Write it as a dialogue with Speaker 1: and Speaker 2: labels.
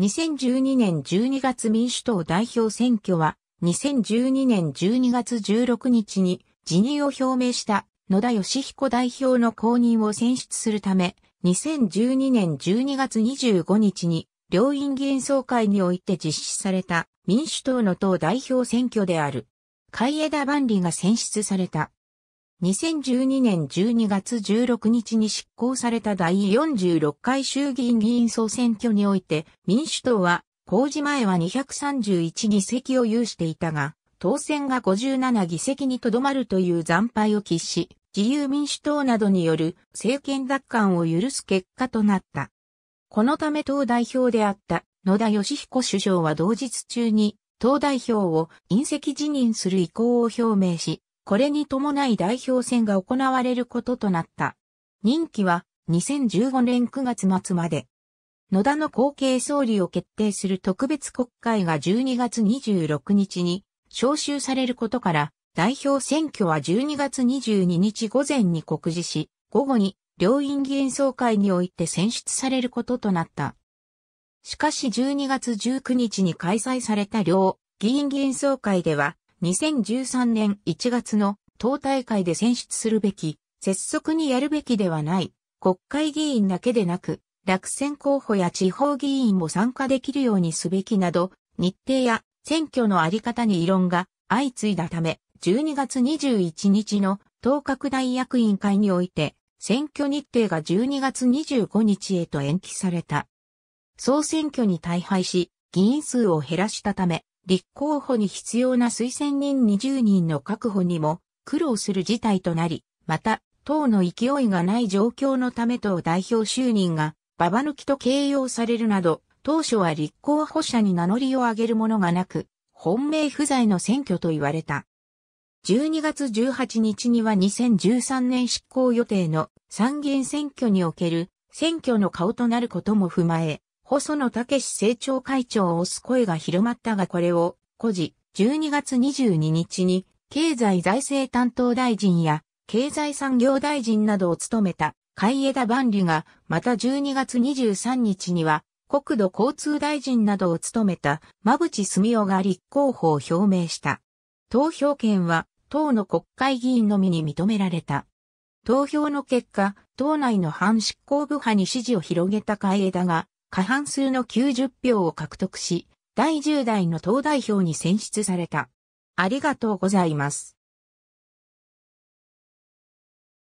Speaker 1: 2012年12月民主党代表選挙は、2012年12月16日に辞任を表明した野田義彦代表の公認を選出するため、2012年12月25日に両院議員総会において実施された民主党の党代表選挙である。海江田万里が選出された。2012年12月16日に執行された第46回衆議院議員総選挙において、民主党は、公示前は231議席を有していたが、当選が57議席にとどまるという惨敗を喫し、自由民主党などによる政権奪還を許す結果となった。このため党代表であった野田義彦首相は同日中に党代表を隕石辞任する意向を表明し、これに伴い代表選が行われることとなった。任期は2015年9月末まで。野田の後継総理を決定する特別国会が12月26日に召集されることから、代表選挙は12月22日午前に告示し、午後に両院議員総会において選出されることとなった。しかし12月19日に開催された両議員議員総会では、2013年1月の党大会で選出するべき、拙速にやるべきではない、国会議員だけでなく、落選候補や地方議員も参加できるようにすべきなど、日程や選挙のあり方に異論が相次いだため、12月21日の党拡大役員会において、選挙日程が12月25日へと延期された。総選挙に大敗し、議員数を減らしたため、立候補に必要な推薦人20人の確保にも苦労する事態となり、また、党の勢いがない状況のため党代表就任が、ババ抜きと形容されるなど、当初は立候補者に名乗りを上げるものがなく、本命不在の選挙と言われた。12月18日には2013年執行予定の参議院選挙における選挙の顔となることも踏まえ、細野武政調会長を推す声が広まったがこれを、故事、12月22日に、経済財政担当大臣や、経済産業大臣などを務めた、海江田万里が、また12月23日には、国土交通大臣などを務めた、馬淵澄夫が立候補を表明した。投票権は、党の国会議員のみに認められた。投票の結果、党内の反執行部派に支持を広げた海江田が、過半数の90票を獲得し、第10代の党代表に選出された。ありがとうございます。